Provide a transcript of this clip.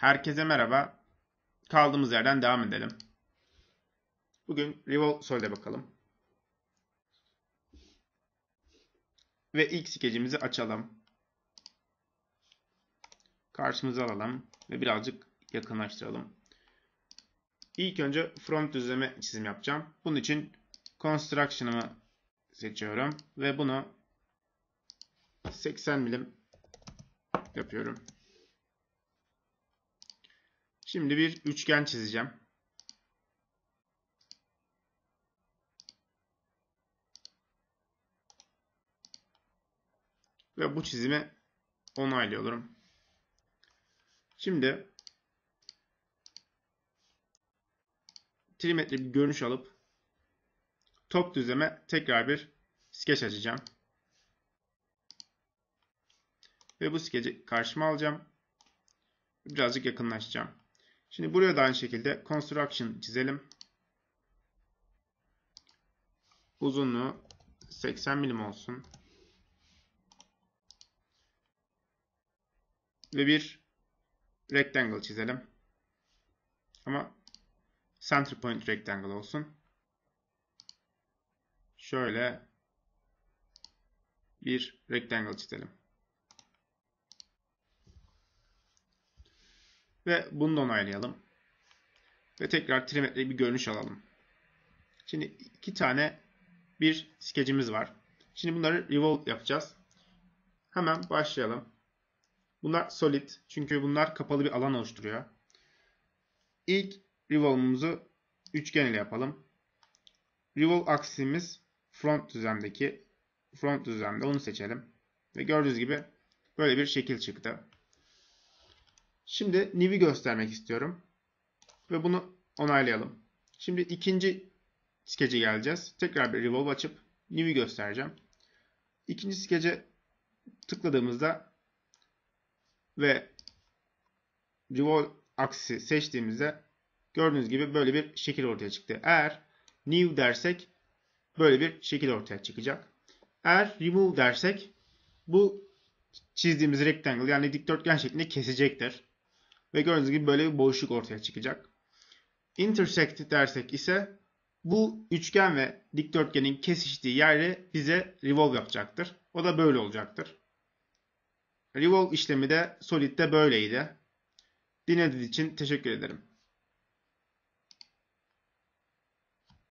Herkese merhaba. Kaldığımız yerden devam edelim. Bugün Revolve Sol'de bakalım. Ve ilk skecimizi açalım. Karşımıza alalım ve birazcık yakınlaştıralım. İlk önce front düzleme çizim yapacağım. Bunun için Construction'ımı seçiyorum ve bunu 80 milim yapıyorum. Şimdi bir üçgen çizeceğim. Ve bu çizimi onaylıyorum. Şimdi trimetri bir görünüş alıp top düzleme tekrar bir skeç açacağım. Ve bu skeci karşıma alacağım. Birazcık yakınlaşacağım. Şimdi buraya da aynı şekilde construction çizelim. Uzunluğu 80 milim olsun. Ve bir rectangle çizelim. Ama center point rectangle olsun. Şöyle bir rectangle çizelim. Ve bunu da onaylayalım. Ve tekrar trimetrelik bir görünüş alalım. Şimdi iki tane bir skecimiz var. Şimdi bunları revolve yapacağız. Hemen başlayalım. Bunlar solid. Çünkü bunlar kapalı bir alan oluşturuyor. İlk revolve'umuzu üçgen ile yapalım. Revolve aksimiz front düzendeki front düzende onu seçelim. Ve gördüğünüz gibi böyle bir şekil çıktı. Şimdi niv'i göstermek istiyorum. Ve bunu onaylayalım. Şimdi ikinci skece geleceğiz. Tekrar bir revolve açıp niv'i göstereceğim. İkinci skece tıkladığımızda ve revolve aksi seçtiğimizde gördüğünüz gibi böyle bir şekil ortaya çıktı. Eğer new dersek böyle bir şekil ortaya çıkacak. Eğer remove dersek bu çizdiğimiz rectangle yani dikdörtgen şeklinde kesecektir. Ve gördüğünüz gibi böyle bir boşluk ortaya çıkacak. Intersect dersek ise bu üçgen ve dikdörtgenin kesiştiği yerde bize revolve yapacaktır. O da böyle olacaktır. Revolve işlemi de Solid'de böyleydi. Dinlediğiniz için teşekkür ederim.